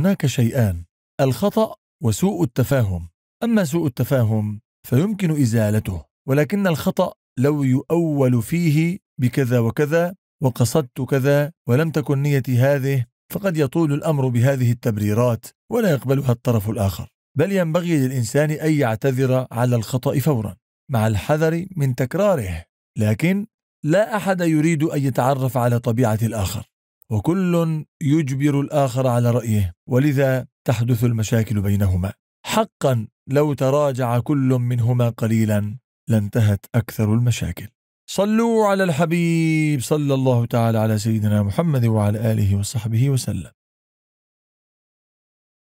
هناك شيئان الخطأ وسوء التفاهم أما سوء التفاهم فيمكن إزالته ولكن الخطأ لو يؤول فيه بكذا وكذا وقصدت كذا ولم تكن نيتي هذه فقد يطول الأمر بهذه التبريرات ولا يقبلها الطرف الآخر بل ينبغي للإنسان أن يعتذر على الخطأ فورا مع الحذر من تكراره لكن لا أحد يريد أن يتعرف على طبيعة الآخر وكل يجبر الاخر على رايه ولذا تحدث المشاكل بينهما حقا لو تراجع كل منهما قليلا لانتهت اكثر المشاكل صلوا على الحبيب صلى الله تعالى على سيدنا محمد وعلى اله وصحبه وسلم